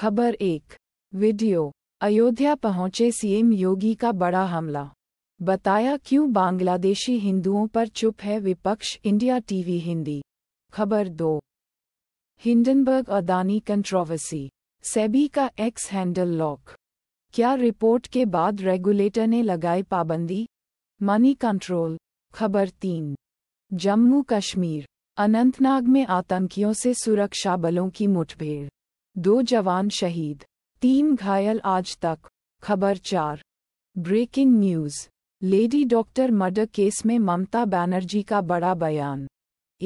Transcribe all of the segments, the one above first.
खबर एक वीडियो अयोध्या पहुंचे सीएम योगी का बड़ा हमला बताया क्यों बांग्लादेशी हिंदुओं पर चुप है विपक्ष इंडिया टीवी हिंदी खबर दो हिंडनबर्ग अदानी कंट्रोवर्सी सेबी का एक्स हैंडल लॉक क्या रिपोर्ट के बाद रेगुलेटर ने लगाई पाबंदी मनी कंट्रोल खबर तीन जम्मू कश्मीर अनंतनाग में आतंकियों से सुरक्षा बलों की मुठभेड़ दो जवान शहीद तीन घायल आज तक खबर चार breaking news lady doctor murder case में ममता बनर्जी का बड़ा बयान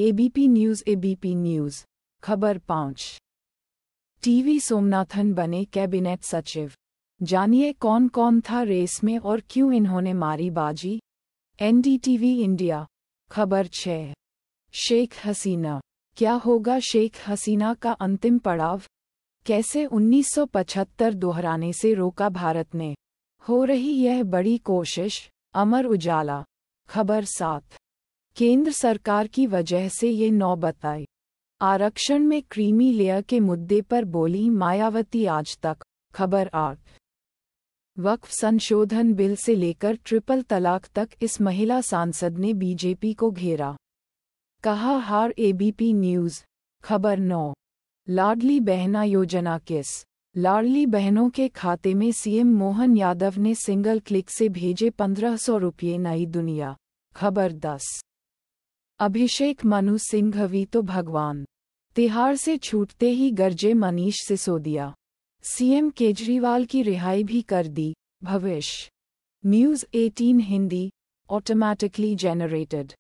एबीपी न्यूज एबीपी न्यूज खबर पाँच टीवी सोमनाथन बने कैबिनेट सचिव जानिए कौन कौन था रेस में और क्यों इन्होंने मारी बाजी एनडीटीवी इंडिया खबर छः शेख हसीना क्या होगा शेख हसीना का अंतिम पड़ाव कैसे 1975 दोहराने से रोका भारत ने हो रही यह बड़ी कोशिश अमर उजाला खबर सात केंद्र सरकार की वजह से ये नौबत आई आरक्षण में क्रीमी लेयर के मुद्दे पर बोली मायावती आज तक खबर आठ वक्फ संशोधन बिल से लेकर ट्रिपल तलाक तक इस महिला सांसद ने बीजेपी को घेरा कहा हार एबीपी न्यूज खबर नौ लाडली बहना योजना किस लाडली बहनों के खाते में सीएम मोहन यादव ने सिंगल क्लिक से भेजे पंद्रह सौ रुपये नई दुनिया खबर दस अभिषेक मनु सिंघवी तो भगवान तिहार से छूटते ही गर्जे मनीष सिसोदिया सीएम केजरीवाल की रिहाई भी कर दी भविष्य न्यूज़ 18 हिंदी ऑटोमैटिकली जेनरेटेड